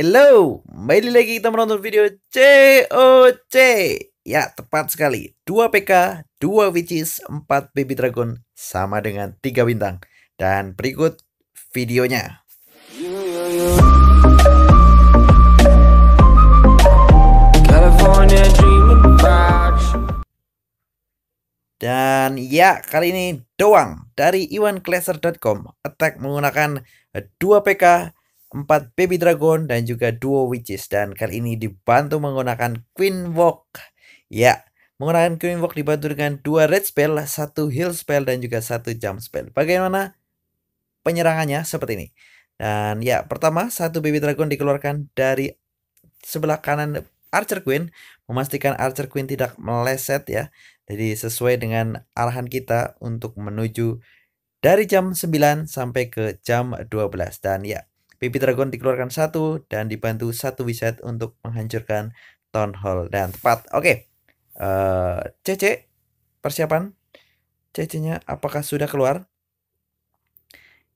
Hello, kembali lagi kita menonton video COC. Ya, tepat sekali. 2 PK, 2 Witches, 4 Baby Dragon, sama dengan 3 bintang. Dan berikut videonya. Dan ya, kali ini doang dari iwanclasser.com. Attack menggunakan 2 PK, 4 baby dragon dan juga duo witches dan kali ini dibantu menggunakan queen walk ya menggunakan queen walk dibantu dengan dua red spell satu heal spell dan juga satu jump spell bagaimana penyerangannya seperti ini dan ya pertama satu baby dragon dikeluarkan dari sebelah kanan Archer Queen memastikan Archer Queen tidak meleset ya. Jadi sesuai dengan arahan kita untuk menuju dari jam 9 sampai ke jam 12 dan ya baby dragon dikeluarkan satu dan dibantu satu wizard untuk menghancurkan town hall dan tepat oke okay. uh, eh, CC persiapan CC-nya apakah sudah keluar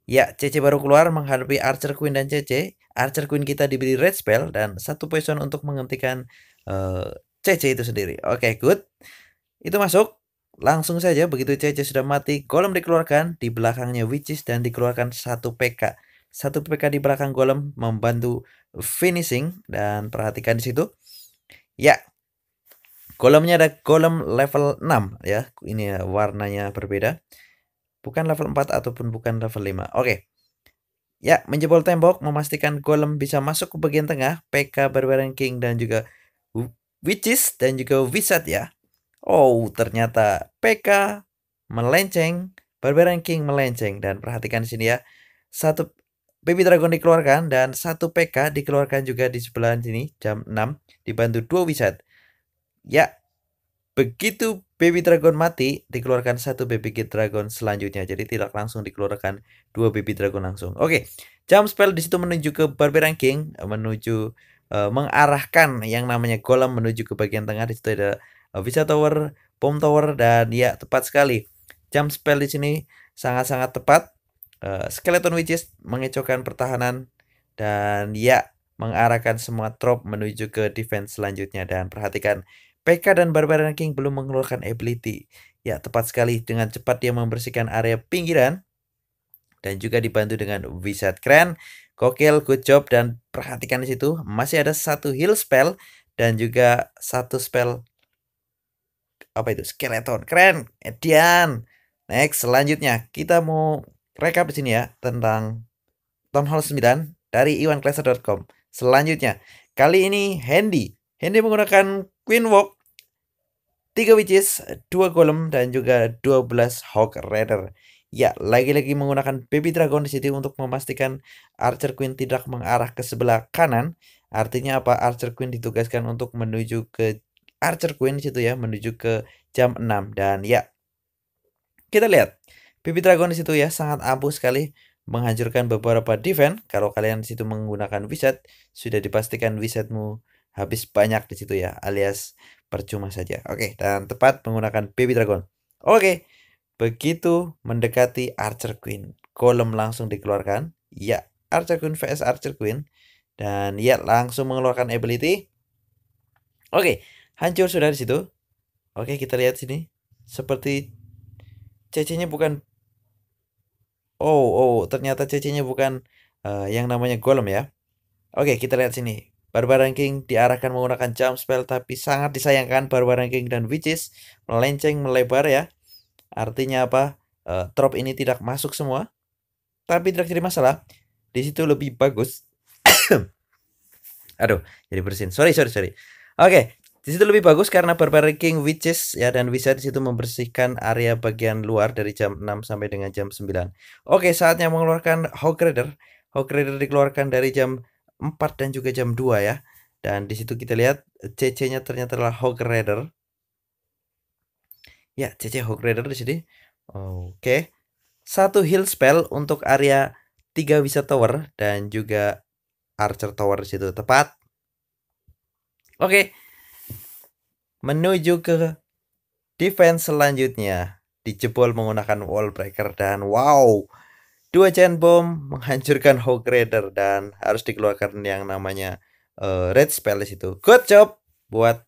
ya CC baru keluar menghadapi archer queen dan CC archer queen kita diberi red spell dan satu poison untuk menghentikan uh, eh, CC itu sendiri oke okay, good itu masuk Langsung saja begitu Cece sudah mati, Golem dikeluarkan, di belakangnya Witches dan dikeluarkan satu PK satu PK di belakang golem membantu finishing dan perhatikan di situ. Ya. Golemnya ada golem level 6 ya. Ini ya, warnanya berbeda. Bukan level 4 ataupun bukan level 5. Oke. Ya, menjebol tembok memastikan golem bisa masuk ke bagian tengah, PK berwarna King dan juga Witches dan juga Wizard ya. Oh, ternyata PK melenceng, Barbarian King melenceng dan perhatikan di sini ya. Satu Baby Dragon dikeluarkan dan satu PK dikeluarkan juga di sebelah sini jam 6 dibantu dua wizard. Ya, begitu Baby Dragon mati dikeluarkan satu Baby Dragon selanjutnya. Jadi tidak langsung dikeluarkan dua Baby Dragon langsung. Oke, jam spell di situ menuju ke Barbarian King menuju uh, mengarahkan yang namanya kolam menuju ke bagian tengah di situ ada uh, Tower, Bomb Tower dan ya tepat sekali. Jam spell di sini sangat-sangat tepat Eh, skeleton witches mengecohkan pertahanan dan ya mengarahkan semua trop menuju ke defense selanjutnya dan perhatikan PK dan Barbarian King belum mengeluarkan ability. Ya, tepat sekali dengan cepat dia membersihkan area pinggiran dan juga dibantu dengan wizard Crane. kokil, good job dan perhatikan di situ masih ada satu heal spell dan juga satu spell apa itu skeleton keren Edian next selanjutnya kita mau rekap di sini ya tentang Tom Hall 9 dari iwanclaser.com. Selanjutnya, kali ini Handy. Handy menggunakan Queen Walk, 3 Witches, 2 Golem, dan juga 12 Hawk Rider. Ya, lagi-lagi menggunakan Baby Dragon di sini untuk memastikan Archer Queen tidak mengarah ke sebelah kanan. Artinya apa? Archer Queen ditugaskan untuk menuju ke Archer Queen di situ ya, menuju ke jam 6. Dan ya, kita lihat. Pipi Dragon di situ ya sangat ampuh sekali menghancurkan beberapa defense. Kalau kalian di situ menggunakan wizard, sudah dipastikan wizardmu habis banyak di situ ya, alias percuma saja. Oke, dan tepat menggunakan Baby Dragon. Oke, begitu mendekati Archer Queen, kolom langsung dikeluarkan. Ya, Archer Queen vs Archer Queen. Dan ya, langsung mengeluarkan ability. Oke, hancur sudah di situ. Oke, kita lihat sini. Seperti CC-nya bukan Oh, oh, ternyata cc bukan uh, yang namanya Golem ya. Oke, kita lihat sini. Barbaran King diarahkan menggunakan jump spell tapi sangat disayangkan Barbaran King dan Witches melenceng melebar ya. Artinya apa? Uh, eh, drop ini tidak masuk semua. Tapi tidak jadi masalah. Di situ lebih bagus. Aduh, jadi bersin. Sorry, sorry, sorry. Oke, di situ lebih bagus karena berparking witches ya dan bisa di situ membersihkan area bagian luar dari jam 6 sampai dengan jam 9. Oke, saatnya mengeluarkan Hog Rider. Hog Rider dikeluarkan dari jam 4 dan juga jam 2 ya. Dan di situ kita lihat CC-nya ternyata adalah Hog Rider. Ya, CC Hog Rider di sini. Oke. Satu heal spell untuk area 3 bisa Tower dan juga Archer Tower di situ tepat. Oke, menuju ke defense selanjutnya dijebol menggunakan wall breaker dan wow dua chain bomb menghancurkan Hog Raider dan harus dikeluarkan yang namanya uh, red spell itu good job buat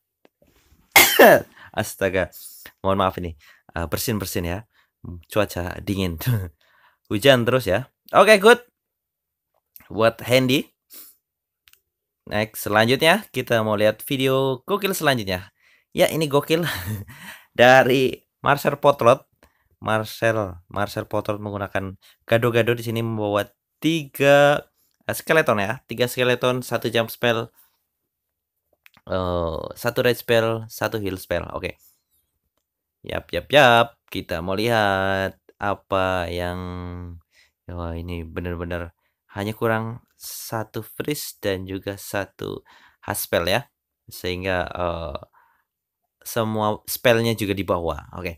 astaga mohon maaf ini uh, eh, bersin bersin ya cuaca dingin hujan terus ya oke okay, good buat Handy next selanjutnya kita mau lihat video kukil selanjutnya ya ini gokil dari Marcel Potrot Marcel Marcel Potrot menggunakan gado-gado di sini membawa tiga eh, skeleton ya tiga skeleton satu jump spell uh, satu red spell satu heal spell oke okay. yap yap yap kita mau lihat apa yang wah ini bener-bener hanya kurang satu freeze dan juga satu haspel ya sehingga uh, semua spellnya juga di bawah, Oke. Okay.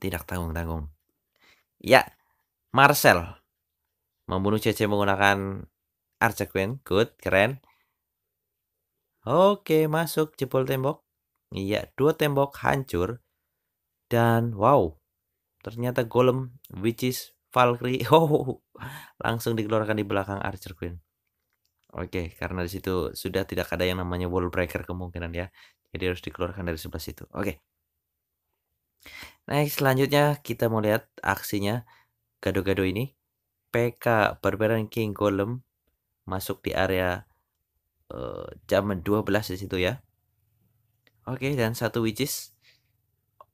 Tidak tanggung-tanggung. Ya, Marcel membunuh CC menggunakan Archer Queen. Good, keren. Oke, okay, masuk jebol tembok. Iya, dua tembok hancur. Dan wow, ternyata golem which is Valkyrie. Oh, langsung dikeluarkan di belakang Archer Queen. Oke, okay, karena disitu sudah tidak ada yang namanya wall breaker kemungkinan ya jadi harus dikeluarkan dari sebelah situ oke okay. Next, selanjutnya kita mau lihat aksinya gado-gado ini. PK Barbarian King Golem masuk di area uh, jam 12 di situ ya. Oke, okay, dan satu witches.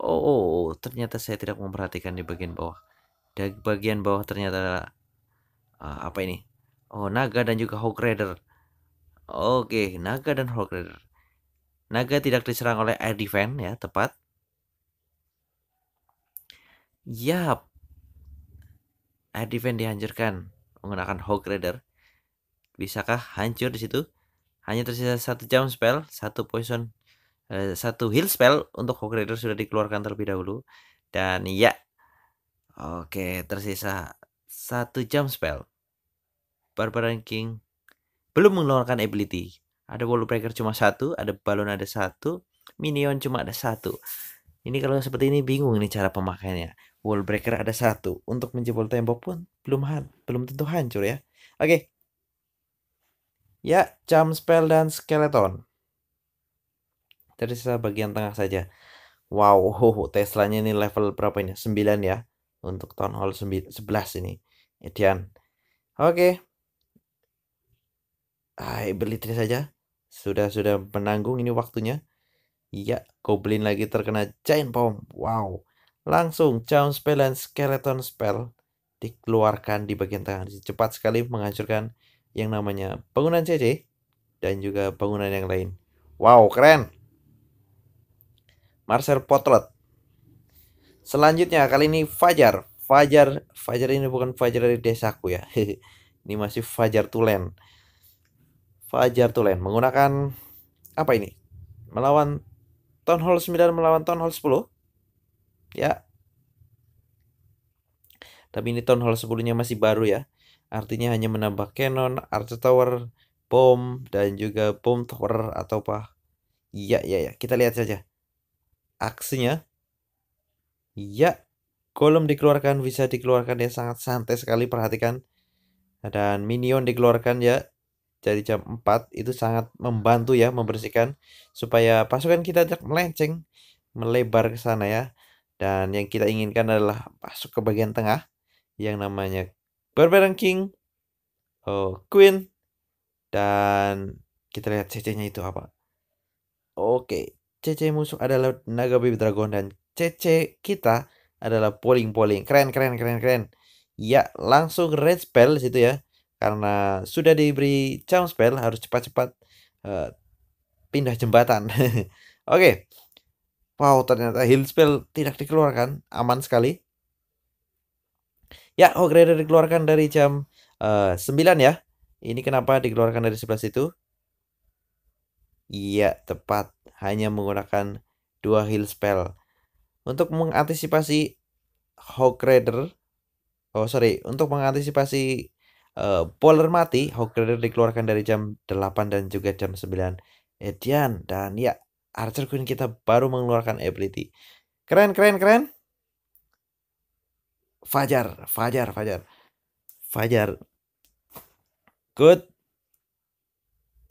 Oh, oh, oh, ternyata saya tidak memperhatikan di bagian bawah. Di bagian bawah ternyata uh, apa ini? Oh, naga dan juga hog rider. Oke, okay, naga dan hog rider. Naga tidak diserang oleh air defense ya, tepat. Yap. Air defense dihancurkan menggunakan Hog Rider. Bisakah hancur di situ? Hanya tersisa satu jam spell, satu poison, eh, satu heal spell untuk Hog Rider sudah dikeluarkan terlebih dahulu. Dan ya, oke tersisa satu jam spell. Barbarian King belum mengeluarkan ability ada wall breaker cuma satu, ada balon ada satu, minion cuma ada satu. Ini kalau seperti ini bingung nih cara pemakaiannya. Wall breaker ada satu, untuk menjebol tembok pun belum han belum tentu hancur ya. Oke. Okay. Ya, jump spell dan skeleton. tersisa bagian tengah saja. Wow, oh, Teslanya ini level berapa ini? 9 ya. Untuk town hall 11 ini. Edian. Oke. Okay. Ah, beli saja. Sudah sudah menanggung ini waktunya. Iya, Goblin lagi terkena Giant Bomb. Wow. Langsung Chaos Spell dan Skeleton Spell dikeluarkan di bagian tangan. Cepat sekali menghancurkan yang namanya bangunan CC dan juga bangunan yang lain. Wow, keren. Marcel Potlot Selanjutnya kali ini Fajar. Fajar, Fajar ini bukan Fajar dari desaku ya. ini masih Fajar Tulen. Fajar Tulen menggunakan apa ini? Melawan Town Hall 9 melawan Town Hall 10. Ya. Tapi ini Town Hall 10-nya masih baru ya. Artinya hanya menambah cannon, archer tower, bom dan juga bom tower atau apa. Iya, iya, ya. Kita lihat saja. Aksinya. Ya, kolom dikeluarkan bisa dikeluarkan ya sangat santai sekali perhatikan. Dan minion dikeluarkan ya dari jam 4 itu sangat membantu ya membersihkan supaya pasukan kita tidak melenceng melebar ke sana ya dan yang kita inginkan adalah masuk ke bagian tengah yang namanya Barbarian King oh, Queen dan kita lihat CC-nya itu apa oke CC musuh adalah naga baby dragon dan CC kita adalah polling polling keren keren keren keren ya langsung red spell situ ya karena sudah diberi jump spell harus cepat-cepat uh, pindah jembatan. Oke. Okay. Wow, ternyata heal spell tidak dikeluarkan, aman sekali. Ya, Hograder dikeluarkan dari jam uh, eh, 9 ya. Ini kenapa dikeluarkan dari 11 itu? Iya, tepat. Hanya menggunakan dua heal spell. Untuk mengantisipasi Hog oh sorry, untuk mengantisipasi Eh, Polar mati, Hoglander dikeluarkan dari jam 8 dan juga jam 9 Edian. Dan ya, Archer Queen kita baru mengeluarkan ability. Keren, keren, keren. Fajar, Fajar, Fajar. Fajar. Good.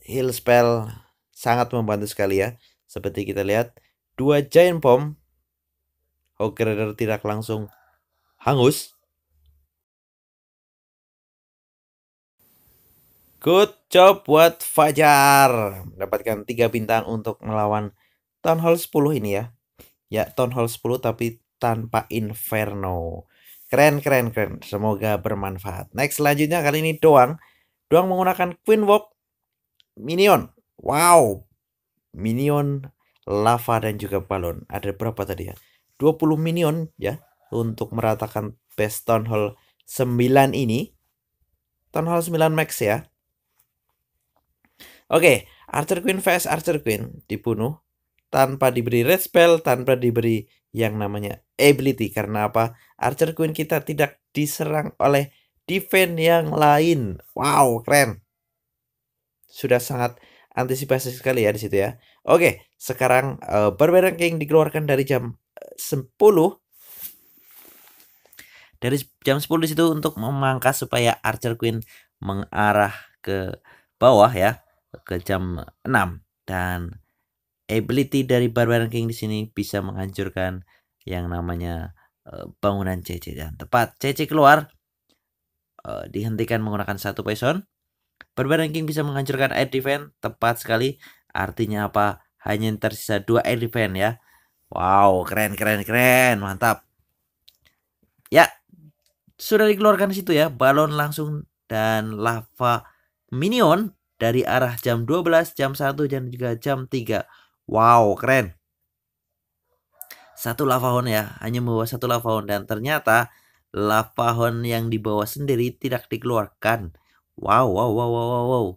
Heal spell sangat membantu sekali ya. Seperti kita lihat, dua giant bomb Hogrider tidak langsung hangus Good job buat Fajar. Mendapatkan 3 bintang untuk melawan Town Hall 10 ini ya. Ya, Town Hall 10 tapi tanpa Inferno. Keren, keren, keren. Semoga bermanfaat. Next selanjutnya kali ini Doang. Doang menggunakan Queen Walk Minion. Wow. Minion, lava dan juga balon. Ada berapa tadi ya? 20 minion ya untuk meratakan base Town Hall 9 ini. Town Hall 9 Max ya Oke, Arthur Queen vs Arthur Queen dibunuh tanpa diberi red spell, tanpa diberi yang namanya ability. Karena apa? Archer Queen kita tidak diserang oleh defense yang lain. Wow, keren. Sudah sangat antisipasi sekali ya di situ ya. Oke, sekarang uh, eh, Barbarian Ranking dikeluarkan dari jam eh, uh, 10 dari jam 10 di situ untuk memangkas supaya Archer Queen mengarah ke bawah ya ke jam 6 dan ability dari Barbarian King di sini bisa menghancurkan yang namanya eh, bangunan CC dan tepat CC keluar eh, dihentikan menggunakan satu poison Barbarian King bisa menghancurkan air defense tepat sekali artinya apa hanya tersisa dua air defense ya wow keren keren keren mantap ya sudah dikeluarkan situ ya balon langsung dan lava minion dari arah jam 12, jam 1, jam juga jam 3. Wow, keren. Satu lava ya, hanya membawa satu lava dan ternyata lava yang dibawa sendiri tidak dikeluarkan. Wow, wow, wow, wow, wow. wow.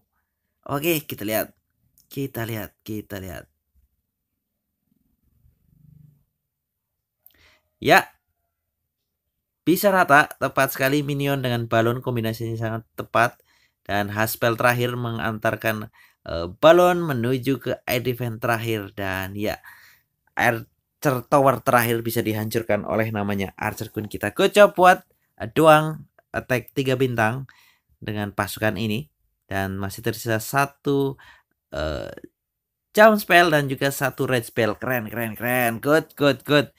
Oke, kita lihat. Kita lihat, kita lihat. Ya. Bisa rata, tepat sekali minion dengan balon kombinasinya sangat tepat. Dan Haspel terakhir mengantarkan uh, balon menuju ke defense terakhir dan ya Archer Tower terakhir bisa dihancurkan oleh namanya Archer Queen kita. Kocok buat eh, doang attack 3 bintang dengan pasukan ini dan masih tersisa satu uh, eh, jump spell dan juga satu red spell. Keren, keren, keren. Good, good, good.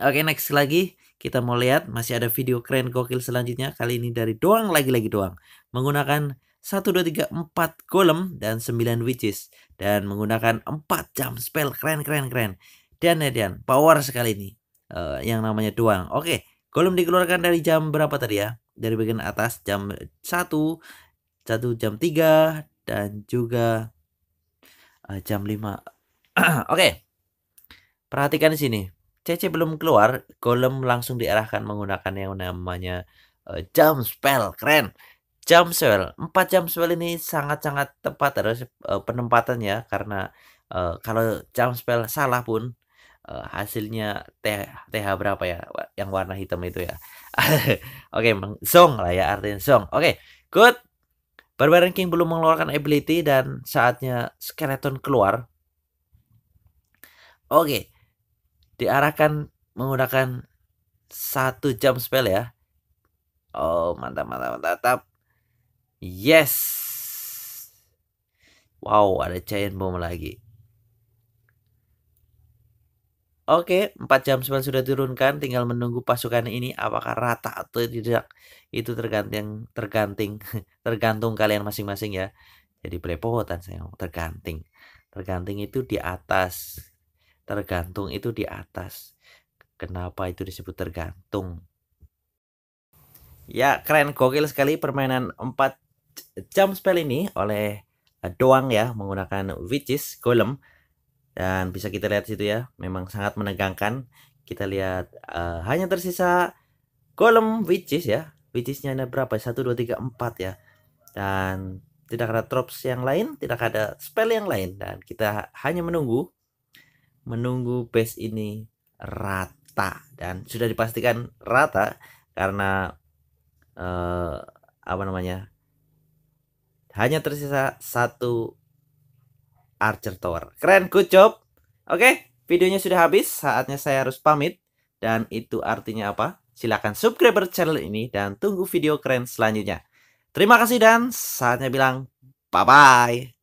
Oke, okay, next lagi kita mau lihat masih ada video keren gokil selanjutnya. Kali ini dari doang lagi-lagi doang. Menggunakan 1, 2, 3, 4 golem dan 9 witches. Dan menggunakan 4 jam spell. Keren, keren, keren. Dan ya, dan power sekali ini. Uh, yang namanya doang. Oke, golem dikeluarkan dari jam berapa tadi ya? Dari bagian atas jam 1, 1 jam 3, dan juga uh, jam 5. Oke. Okay. Perhatikan di sini. CC belum keluar, Golem langsung diarahkan menggunakan yang namanya uh, jump spell. Keren. Jump spell. Empat jump spell ini sangat-sangat tepat harus uh, eh, penempatannya karena uh, kalau jump spell salah pun uh, hasilnya TH, TH berapa ya yang warna hitam itu ya. Oke, okay, song lah ya artinya song. Oke, okay, good. Barbarian King belum mengeluarkan ability dan saatnya skeleton keluar. Oke. Okay diarahkan menggunakan satu jam spell ya. Oh, mantap, mantap, mantap. Yes. Wow, ada giant bomb lagi. Oke, 4 jam spell sudah turunkan, tinggal menunggu pasukan ini apakah rata atau tidak. Itu tergantung terganting tergantung kalian masing-masing ya. Jadi belepotan saya terganting. Terganting itu di atas tergantung itu di atas. Kenapa itu disebut tergantung? Ya, keren gokil sekali permainan 4 jam spell ini oleh eh, Doang ya menggunakan witches golem dan bisa kita lihat situ ya, memang sangat menegangkan. Kita lihat uh, hanya tersisa golem witches ya. Witchesnya ada berapa? 1 2 3 4 ya. Dan tidak ada drops yang lain, tidak ada spell yang lain dan kita hanya menunggu menunggu base ini rata dan sudah dipastikan rata karena eh, apa namanya hanya tersisa satu Archer Tower. Keren, good job. Oke, videonya sudah habis. Saatnya saya harus pamit. Dan itu artinya apa? Silahkan subscriber channel ini dan tunggu video keren selanjutnya. Terima kasih dan saatnya bilang bye-bye.